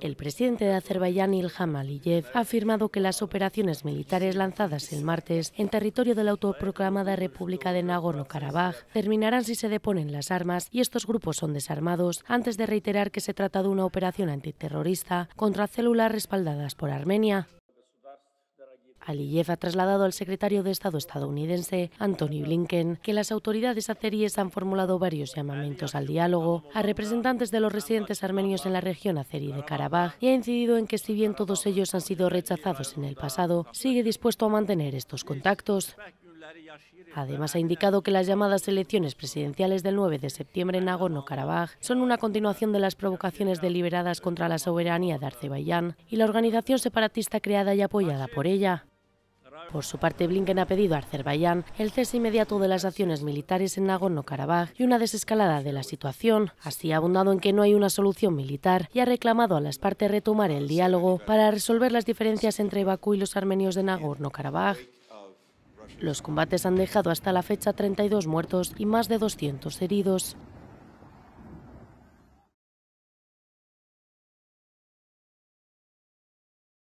El presidente de Azerbaiyán, Ilham Aliyev, ha afirmado que las operaciones militares lanzadas el martes en territorio de la autoproclamada República de Nagorno-Karabaj terminarán si se deponen las armas y estos grupos son desarmados, antes de reiterar que se trata de una operación antiterrorista contra células respaldadas por Armenia. Aliyev ha trasladado al secretario de Estado estadounidense, Anthony Blinken, que las autoridades azeríes han formulado varios llamamientos al diálogo a representantes de los residentes armenios en la región azerí de Karabaj y ha incidido en que si bien todos ellos han sido rechazados en el pasado, sigue dispuesto a mantener estos contactos. Además, ha indicado que las llamadas elecciones presidenciales del 9 de septiembre en Nagorno-Karabaj son una continuación de las provocaciones deliberadas contra la soberanía de Azerbaiyán y la organización separatista creada y apoyada por ella. Por su parte, Blinken ha pedido a Azerbaiyán el cese inmediato de las acciones militares en Nagorno-Karabaj y una desescalada de la situación. Así ha abundado en que no hay una solución militar y ha reclamado a las partes retomar el diálogo para resolver las diferencias entre Bakú y los armenios de Nagorno-Karabaj. Los combates han dejado hasta la fecha 32 muertos y más de 200 heridos.